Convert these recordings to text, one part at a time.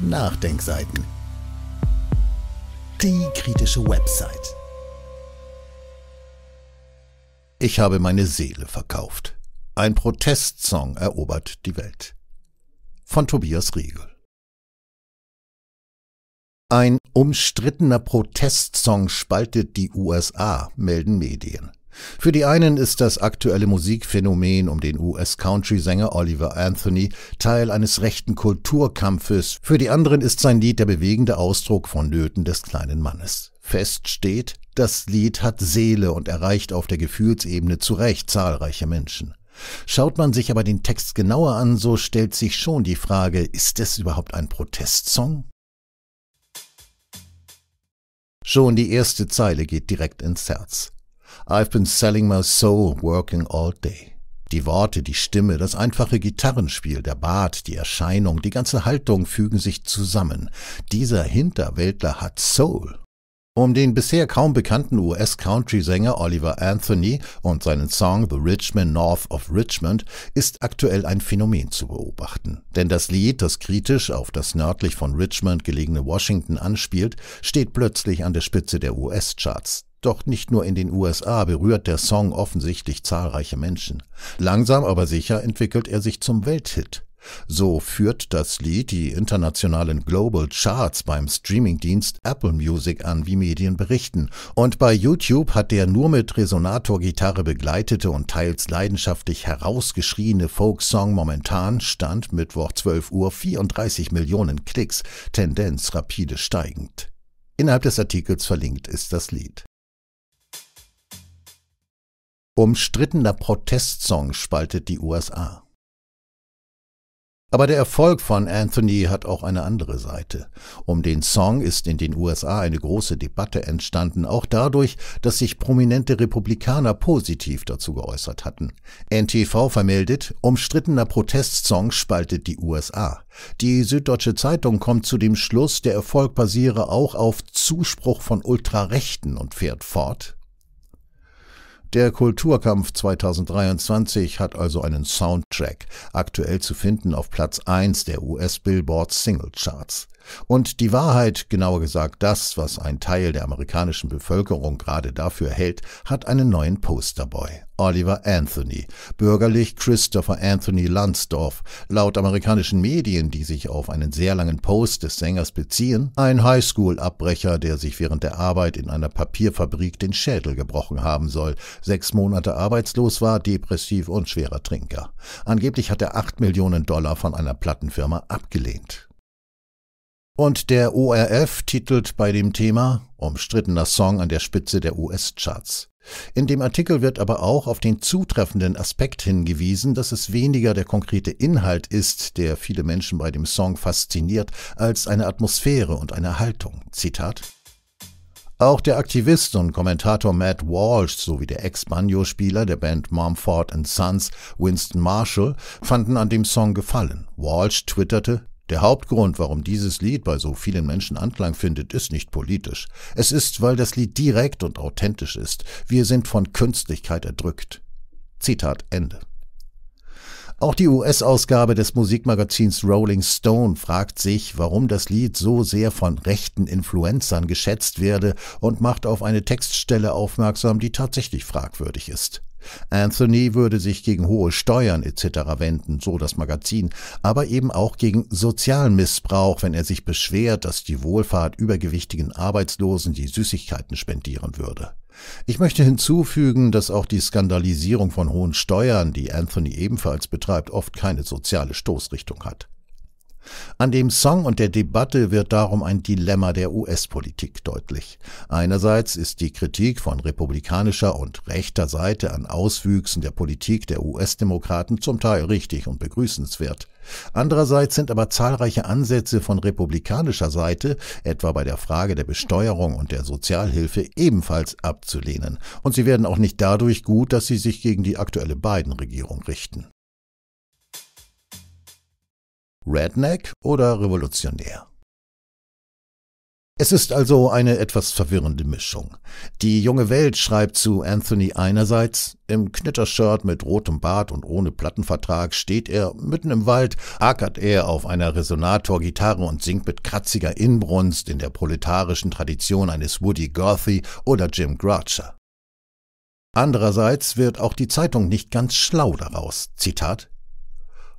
Nachdenkseiten. Die kritische Website. Ich habe meine Seele verkauft. Ein Protestsong erobert die Welt. Von Tobias Riegel. Ein umstrittener Protestsong spaltet die USA, melden Medien. Für die einen ist das aktuelle Musikphänomen um den US-Country-Sänger Oliver Anthony Teil eines rechten Kulturkampfes, für die anderen ist sein Lied der bewegende Ausdruck von Nöten des kleinen Mannes. Fest steht, das Lied hat Seele und erreicht auf der Gefühlsebene zu Recht zahlreiche Menschen. Schaut man sich aber den Text genauer an, so stellt sich schon die Frage, ist es überhaupt ein Protestsong? Schon die erste Zeile geht direkt ins Herz. I've been selling my soul working all day. Die Worte, die Stimme, das einfache Gitarrenspiel, der Bart, die Erscheinung, die ganze Haltung fügen sich zusammen. Dieser Hinterwäldler hat Soul. Um den bisher kaum bekannten US-Country-Sänger Oliver Anthony und seinen Song The Richmond North of Richmond ist aktuell ein Phänomen zu beobachten. Denn das Lied, das kritisch auf das nördlich von Richmond gelegene Washington anspielt, steht plötzlich an der Spitze der US-Charts. Doch nicht nur in den USA berührt der Song offensichtlich zahlreiche Menschen. Langsam aber sicher entwickelt er sich zum Welthit. So führt das Lied die internationalen Global Charts beim Streamingdienst Apple Music an, wie Medien berichten. Und bei YouTube hat der nur mit Resonator-Gitarre begleitete und teils leidenschaftlich herausgeschriene Folksong momentan Stand Mittwoch 12 Uhr 34 Millionen Klicks, Tendenz rapide steigend. Innerhalb des Artikels verlinkt ist das Lied. Umstrittener Protestsong spaltet die USA. Aber der Erfolg von Anthony hat auch eine andere Seite. Um den Song ist in den USA eine große Debatte entstanden, auch dadurch, dass sich prominente Republikaner positiv dazu geäußert hatten. NTV vermeldet, umstrittener Protestsong spaltet die USA. Die Süddeutsche Zeitung kommt zu dem Schluss, der Erfolg basiere auch auf Zuspruch von Ultrarechten und fährt fort. Der Kulturkampf 2023 hat also einen Soundtrack, aktuell zu finden auf Platz 1 der US-Billboard Singlecharts. Und die Wahrheit, genauer gesagt das, was ein Teil der amerikanischen Bevölkerung gerade dafür hält, hat einen neuen Posterboy. Oliver Anthony, bürgerlich Christopher Anthony Lansdorff, laut amerikanischen Medien, die sich auf einen sehr langen Post des Sängers beziehen, ein Highschool-Abbrecher, der sich während der Arbeit in einer Papierfabrik den Schädel gebrochen haben soll, sechs Monate arbeitslos war, depressiv und schwerer Trinker. Angeblich hat er acht Millionen Dollar von einer Plattenfirma abgelehnt. Und der ORF titelt bei dem Thema Umstrittener Song an der Spitze der US-Charts. In dem Artikel wird aber auch auf den zutreffenden Aspekt hingewiesen, dass es weniger der konkrete Inhalt ist, der viele Menschen bei dem Song fasziniert, als eine Atmosphäre und eine Haltung. Zitat auch der Aktivist und Kommentator Matt Walsh sowie der Ex-Banjo-Spieler der Band Mumford Sons, Winston Marshall, fanden an dem Song Gefallen. Walsh twitterte, der Hauptgrund, warum dieses Lied bei so vielen Menschen Anklang findet, ist nicht politisch. Es ist, weil das Lied direkt und authentisch ist. Wir sind von Künstlichkeit erdrückt. Zitat Ende. Auch die US-Ausgabe des Musikmagazins Rolling Stone fragt sich, warum das Lied so sehr von rechten Influencern geschätzt werde und macht auf eine Textstelle aufmerksam, die tatsächlich fragwürdig ist. Anthony würde sich gegen hohe Steuern etc. wenden, so das Magazin, aber eben auch gegen Sozialmissbrauch, wenn er sich beschwert, dass die Wohlfahrt übergewichtigen Arbeitslosen die Süßigkeiten spendieren würde. Ich möchte hinzufügen, dass auch die Skandalisierung von hohen Steuern, die Anthony ebenfalls betreibt, oft keine soziale Stoßrichtung hat. An dem Song und der Debatte wird darum ein Dilemma der US-Politik deutlich. Einerseits ist die Kritik von republikanischer und rechter Seite an Auswüchsen der Politik der US-Demokraten zum Teil richtig und begrüßenswert. Andererseits sind aber zahlreiche Ansätze von republikanischer Seite, etwa bei der Frage der Besteuerung und der Sozialhilfe, ebenfalls abzulehnen. Und sie werden auch nicht dadurch gut, dass sie sich gegen die aktuelle Biden-Regierung richten. Redneck oder revolutionär? Es ist also eine etwas verwirrende Mischung. Die junge Welt schreibt zu Anthony einerseits, im Knittershirt mit rotem Bart und ohne Plattenvertrag steht er mitten im Wald, hakert er auf einer Resonatorgitarre und singt mit kratziger Inbrunst in der proletarischen Tradition eines Woody Guthrie oder Jim Groucher. Andererseits wird auch die Zeitung nicht ganz schlau daraus. Zitat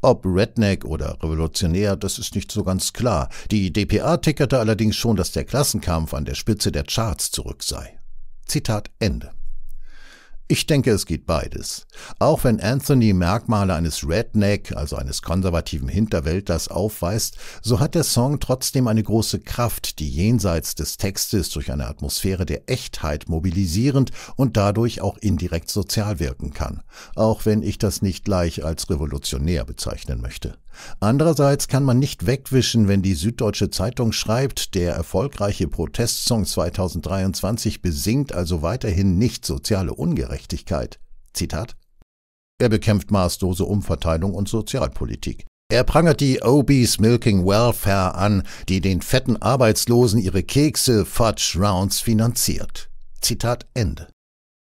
ob Redneck oder Revolutionär, das ist nicht so ganz klar. Die DPA tickerte allerdings schon, dass der Klassenkampf an der Spitze der Charts zurück sei. Zitat Ende. Ich denke, es geht beides. Auch wenn Anthony Merkmale eines Redneck, also eines konservativen Hinterwäldlers, aufweist, so hat der Song trotzdem eine große Kraft, die jenseits des Textes durch eine Atmosphäre der Echtheit mobilisierend und dadurch auch indirekt sozial wirken kann. Auch wenn ich das nicht gleich als revolutionär bezeichnen möchte. Andererseits kann man nicht wegwischen, wenn die Süddeutsche Zeitung schreibt, der erfolgreiche Protestsong 2023 besingt also weiterhin nicht soziale Ungerechtigkeit. Zitat. Er bekämpft maßlose Umverteilung und Sozialpolitik. Er prangert die Obese Milking Welfare an, die den fetten Arbeitslosen ihre Kekse Fudge Rounds finanziert. Zitat Ende.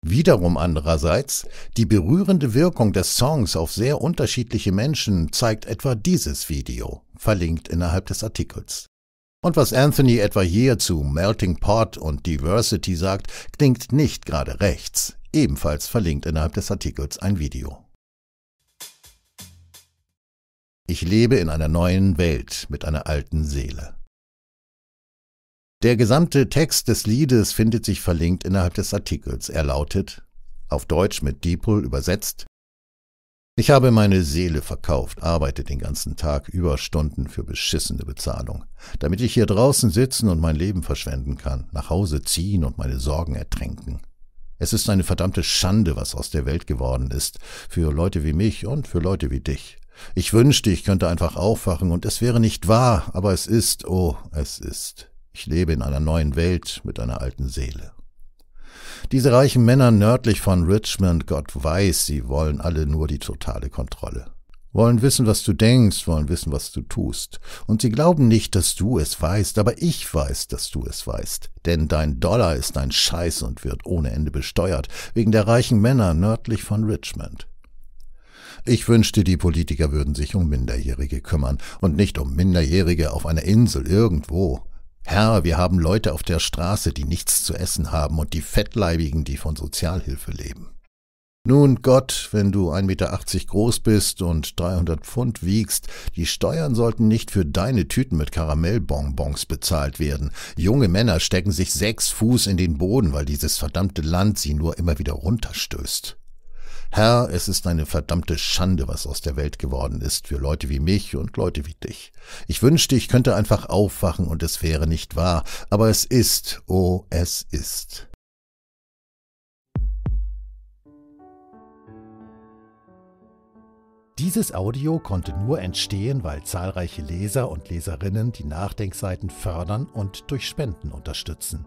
Wiederum andererseits, die berührende Wirkung des Songs auf sehr unterschiedliche Menschen zeigt etwa dieses Video, verlinkt innerhalb des Artikels. Und was Anthony etwa hier zu Melting Pot und Diversity sagt, klingt nicht gerade rechts, ebenfalls verlinkt innerhalb des Artikels ein Video. Ich lebe in einer neuen Welt mit einer alten Seele. Der gesamte Text des Liedes findet sich verlinkt innerhalb des Artikels. Er lautet, auf Deutsch mit Deeple übersetzt, ich habe meine Seele verkauft, arbeite den ganzen Tag Überstunden für beschissene Bezahlung, damit ich hier draußen sitzen und mein Leben verschwenden kann, nach Hause ziehen und meine Sorgen ertränken. Es ist eine verdammte Schande, was aus der Welt geworden ist, für Leute wie mich und für Leute wie dich. Ich wünschte, ich könnte einfach aufwachen und es wäre nicht wahr, aber es ist, oh, es ist. Ich lebe in einer neuen Welt mit einer alten Seele. Diese reichen Männer nördlich von Richmond, Gott weiß, sie wollen alle nur die totale Kontrolle. Wollen wissen, was du denkst, wollen wissen, was du tust. Und sie glauben nicht, dass du es weißt, aber ich weiß, dass du es weißt. Denn dein Dollar ist ein Scheiß und wird ohne Ende besteuert, wegen der reichen Männer nördlich von Richmond. Ich wünschte, die Politiker würden sich um Minderjährige kümmern und nicht um Minderjährige auf einer Insel irgendwo. Herr, wir haben Leute auf der Straße, die nichts zu essen haben und die Fettleibigen, die von Sozialhilfe leben. Nun Gott, wenn du 1,80 Meter groß bist und 300 Pfund wiegst, die Steuern sollten nicht für deine Tüten mit Karamellbonbons bezahlt werden. Junge Männer stecken sich sechs Fuß in den Boden, weil dieses verdammte Land sie nur immer wieder runterstößt. Herr, es ist eine verdammte Schande, was aus der Welt geworden ist, für Leute wie mich und Leute wie dich. Ich wünschte, ich könnte einfach aufwachen und es wäre nicht wahr, aber es ist, oh, es ist. Dieses Audio konnte nur entstehen, weil zahlreiche Leser und Leserinnen die Nachdenkseiten fördern und durch Spenden unterstützen.